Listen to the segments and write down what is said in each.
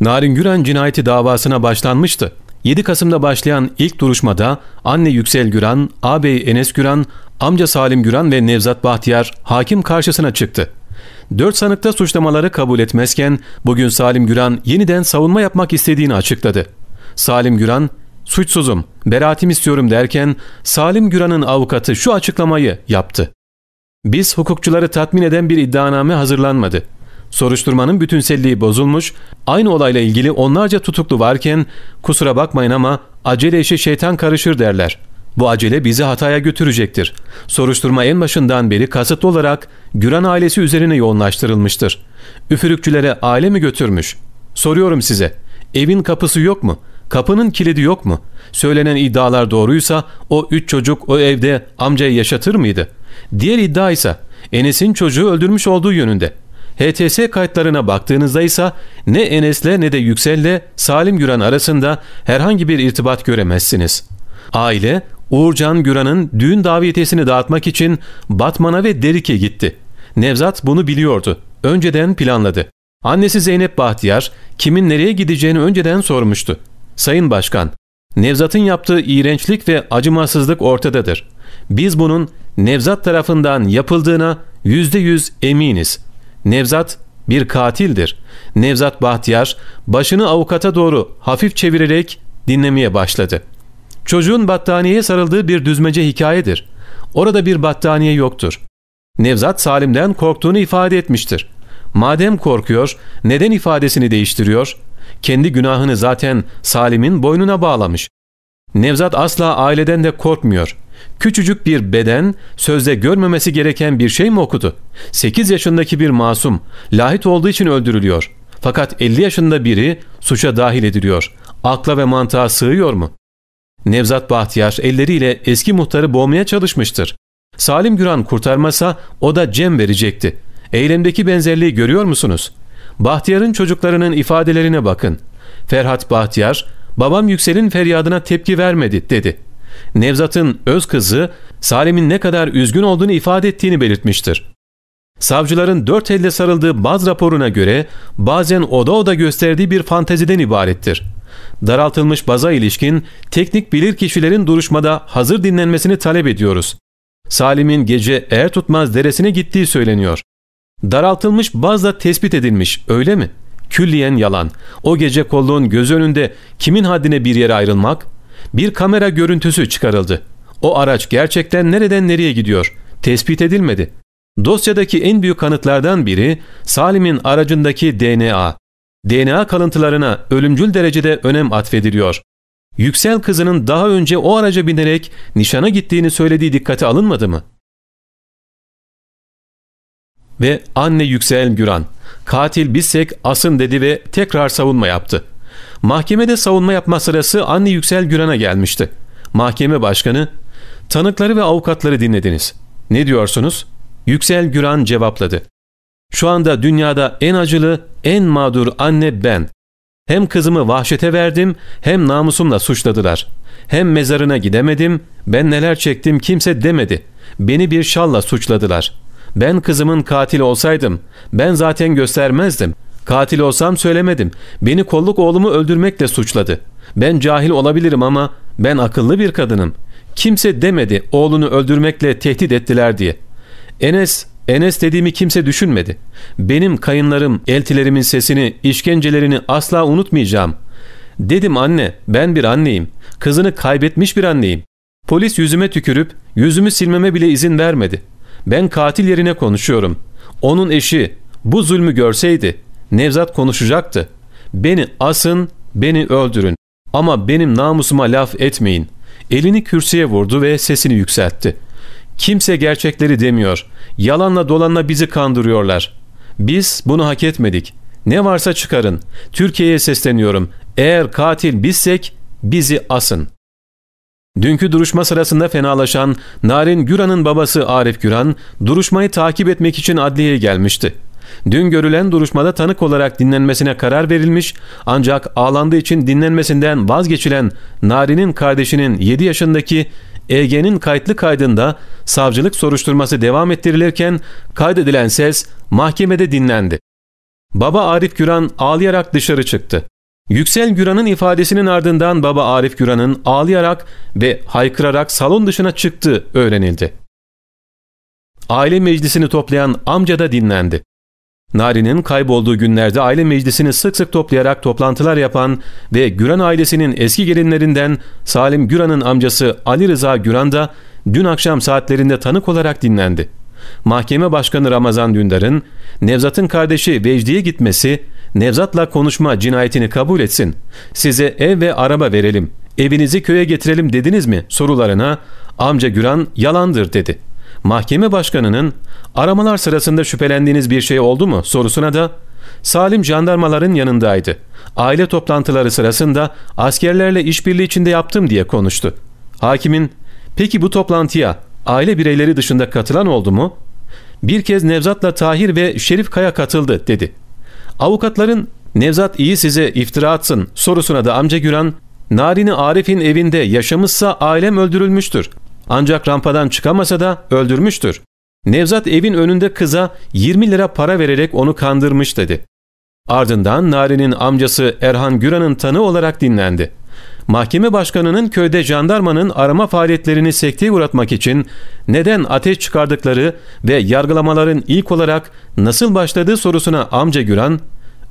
Narin Güren cinayeti davasına başlanmıştı. 7 Kasım'da başlayan ilk duruşmada anne Yüksel Güran, ağabey Enes Güran, amca Salim Güran ve Nevzat Bahtiyar hakim karşısına çıktı. Dört sanıkta suçlamaları kabul etmezken bugün Salim Güran yeniden savunma yapmak istediğini açıkladı. Salim Güran suçsuzum, beraatim istiyorum derken Salim Güran'ın avukatı şu açıklamayı yaptı. Biz hukukçuları tatmin eden bir iddianame hazırlanmadı. Soruşturmanın bütünselliği bozulmuş, aynı olayla ilgili onlarca tutuklu varken kusura bakmayın ama acele işe şeytan karışır derler. Bu acele bizi hataya götürecektir. Soruşturma en başından beri kasıtlı olarak Güran ailesi üzerine yoğunlaştırılmıştır. Üfürükçülere aile mi götürmüş? Soruyorum size, evin kapısı yok mu? Kapının kilidi yok mu? Söylenen iddialar doğruysa o üç çocuk o evde amcayı yaşatır mıydı? Diğer iddia ise Enes'in çocuğu öldürmüş olduğu yönünde.'' HTS kayıtlarına baktığınızda ise ne Enes'le ne de Yüksel'le Salim Güran arasında herhangi bir irtibat göremezsiniz. Aile Uğurcan Güran'ın düğün davetiyesini dağıtmak için Batman'a ve Derik'e gitti. Nevzat bunu biliyordu. Önceden planladı. Annesi Zeynep Bahtiyar kimin nereye gideceğini önceden sormuştu. Sayın Başkan, Nevzat'ın yaptığı iğrençlik ve acımasızlık ortadadır. Biz bunun Nevzat tarafından yapıldığına yüzde yüz eminiz. Nevzat bir katildir. Nevzat Bahtiyar başını avukata doğru hafif çevirerek dinlemeye başladı. Çocuğun battaniyeye sarıldığı bir düzmece hikayedir. Orada bir battaniye yoktur. Nevzat Salim'den korktuğunu ifade etmiştir. Madem korkuyor, neden ifadesini değiştiriyor? Kendi günahını zaten Salim'in boynuna bağlamış. Nevzat asla aileden de korkmuyor. Küçücük bir beden, sözde görmemesi gereken bir şey mi okudu? 8 yaşındaki bir masum, lahit olduğu için öldürülüyor. Fakat 50 yaşında biri suça dahil ediliyor. Akla ve mantığa sığıyor mu? Nevzat Bahtiyar elleriyle eski muhtarı boğmaya çalışmıştır. Salim Güran kurtarmasa o da cem verecekti. Eylemdeki benzerliği görüyor musunuz? Bahtiyar'ın çocuklarının ifadelerine bakın. Ferhat Bahtiyar, babam Yüksel'in feryadına tepki vermedi dedi.'' Nevzat'ın öz kızı Salim'in ne kadar üzgün olduğunu ifade ettiğini belirtmiştir. Savcıların dört elle sarıldığı baz raporuna göre bazen oda oda gösterdiği bir fanteziden ibarettir. Daraltılmış baza ilişkin teknik bilir kişilerin duruşmada hazır dinlenmesini talep ediyoruz. Salim'in gece er tutmaz deresine gittiği söyleniyor. Daraltılmış bazla tespit edilmiş öyle mi? Külliyen yalan. O gece kolluğun göz önünde kimin haddine bir yere ayrılmak, bir kamera görüntüsü çıkarıldı. O araç gerçekten nereden nereye gidiyor? Tespit edilmedi. Dosyadaki en büyük kanıtlardan biri Salim'in aracındaki DNA. DNA kalıntılarına ölümcül derecede önem atfediliyor. Yüksel kızının daha önce o araca binerek nişana gittiğini söylediği dikkate alınmadı mı? Ve anne Yüksel Güran, katil bizsek asın dedi ve tekrar savunma yaptı. Mahkemede savunma yapma sırası Anne Yüksel Güran'a gelmişti. Mahkeme başkanı, tanıkları ve avukatları dinlediniz. Ne diyorsunuz? Yüksel Güran cevapladı. Şu anda dünyada en acılı, en mağdur anne ben. Hem kızımı vahşete verdim, hem namusumla suçladılar. Hem mezarına gidemedim, ben neler çektim kimse demedi. Beni bir şalla suçladılar. Ben kızımın katili olsaydım, ben zaten göstermezdim. Katil olsam söylemedim. Beni kolluk oğlumu öldürmekle suçladı. Ben cahil olabilirim ama ben akıllı bir kadınım. Kimse demedi oğlunu öldürmekle tehdit ettiler diye. Enes, Enes dediğimi kimse düşünmedi. Benim kayınlarım, eltilerimin sesini, işkencelerini asla unutmayacağım. Dedim anne, ben bir anneyim. Kızını kaybetmiş bir anneyim. Polis yüzüme tükürüp yüzümü silmeme bile izin vermedi. Ben katil yerine konuşuyorum. Onun eşi bu zulmü görseydi Nevzat konuşacaktı. Beni asın, beni öldürün ama benim namusuma laf etmeyin. Elini kürsüye vurdu ve sesini yükseltti. Kimse gerçekleri demiyor. Yalanla dolanla bizi kandırıyorlar. Biz bunu hak etmedik. Ne varsa çıkarın. Türkiye'ye sesleniyorum. Eğer katil bizsek bizi asın. Dünkü duruşma sırasında fenalaşan Narin Güran'ın babası Arif Güran, duruşmayı takip etmek için adliyeye gelmişti. Dün görülen duruşmada tanık olarak dinlenmesine karar verilmiş ancak ağlandığı için dinlenmesinden vazgeçilen Nari'nin kardeşinin 7 yaşındaki Ege'nin kayıtlı kaydında savcılık soruşturması devam ettirilirken kaydedilen ses mahkemede dinlendi. Baba Arif Güran ağlayarak dışarı çıktı. Yüksel Güran'ın ifadesinin ardından baba Arif Güran'ın ağlayarak ve haykırarak salon dışına çıktığı öğrenildi. Aile meclisini toplayan amca da dinlendi. Nari'nin kaybolduğu günlerde aile meclisini sık sık toplayarak toplantılar yapan ve Güran ailesinin eski gelinlerinden Salim Güran'ın amcası Ali Rıza Güran da dün akşam saatlerinde tanık olarak dinlendi. Mahkeme Başkanı Ramazan Dündar'ın Nevzat'ın kardeşi Vecdi'ye gitmesi, Nevzat'la konuşma cinayetini kabul etsin, size ev ve araba verelim, evinizi köye getirelim dediniz mi sorularına amca Güran yalandır dedi.'' mahkeme başkanının aramalar sırasında şüphelendiğiniz bir şey oldu mu sorusuna da Salim jandarmaların yanındaydı. Aile toplantıları sırasında askerlerle işbirliği içinde yaptım diye konuştu. Hakimin peki bu toplantıya aile bireyleri dışında katılan oldu mu? Bir kez Nevzat'la Tahir ve Şerif Kaya katıldı dedi. Avukatların Nevzat iyi size iftira atsın sorusuna da amca Güran Narini Arif'in evinde yaşamışsa ailem öldürülmüştür. Ancak rampadan çıkamasa da öldürmüştür. Nevzat evin önünde kıza 20 lira para vererek onu kandırmış dedi. Ardından Nari'nin amcası Erhan Güran'ın tanığı olarak dinlendi. Mahkeme başkanının köyde jandarmanın arama faaliyetlerini sekteye uğratmak için neden ateş çıkardıkları ve yargılamaların ilk olarak nasıl başladığı sorusuna amca Güran,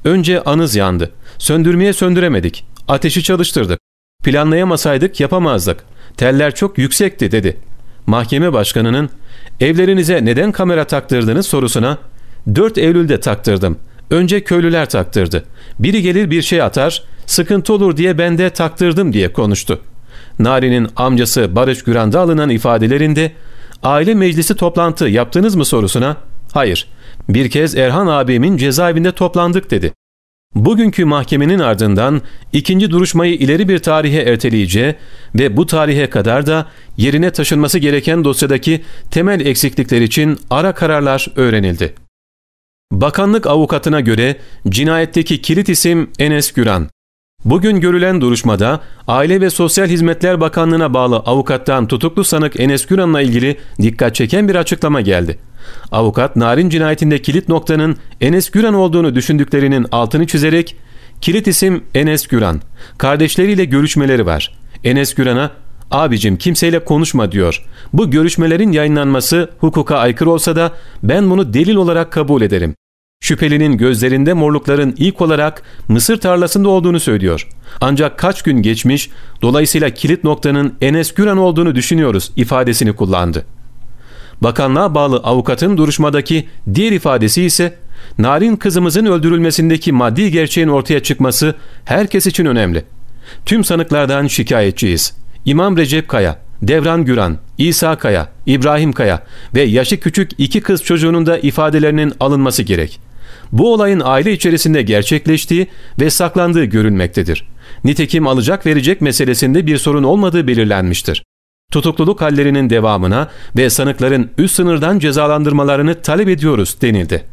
önce anız yandı, söndürmeye söndüremedik, ateşi çalıştırdık, planlayamasaydık yapamazdık, Teller çok yüksekti dedi. Mahkeme başkanının evlerinize neden kamera taktırdınız sorusuna 4 Eylül'de taktırdım. Önce köylüler taktırdı. Biri gelir bir şey atar, sıkıntı olur diye ben de taktırdım diye konuştu. Nari'nin amcası Barış Güran'da alınan ifadelerinde aile meclisi toplantı yaptınız mı sorusuna hayır bir kez Erhan abimin cezaevinde toplandık dedi. Bugünkü mahkemenin ardından ikinci duruşmayı ileri bir tarihe erteleyece ve bu tarihe kadar da yerine taşınması gereken dosyadaki temel eksiklikler için ara kararlar öğrenildi. Bakanlık avukatına göre cinayetteki kilit isim Enes Güran, Bugün görülen duruşmada Aile ve Sosyal Hizmetler Bakanlığı'na bağlı avukattan tutuklu sanık Enes Güran'la ilgili dikkat çeken bir açıklama geldi. Avukat Narin cinayetinde kilit noktanın Enes Güran olduğunu düşündüklerinin altını çizerek kilit isim Enes Güran. Kardeşleriyle görüşmeleri var. Enes Güran'a abicim kimseyle konuşma diyor. Bu görüşmelerin yayınlanması hukuka aykırı olsa da ben bunu delil olarak kabul ederim. Şüphelinin gözlerinde morlukların ilk olarak Mısır tarlasında olduğunu söylüyor. Ancak kaç gün geçmiş, dolayısıyla kilit noktanın Enes Güran olduğunu düşünüyoruz ifadesini kullandı. Bakanlığa bağlı avukatın duruşmadaki diğer ifadesi ise Narin kızımızın öldürülmesindeki maddi gerçeğin ortaya çıkması herkes için önemli. Tüm sanıklardan şikayetçiyiz. İmam Recep Kaya, Devran Güran, İsa Kaya, İbrahim Kaya ve yaşı küçük iki kız çocuğunun da ifadelerinin alınması gerek.'' Bu olayın aile içerisinde gerçekleştiği ve saklandığı görülmektedir. Nitekim alacak verecek meselesinde bir sorun olmadığı belirlenmiştir. Tutukluluk hallerinin devamına ve sanıkların üst sınırdan cezalandırmalarını talep ediyoruz denildi.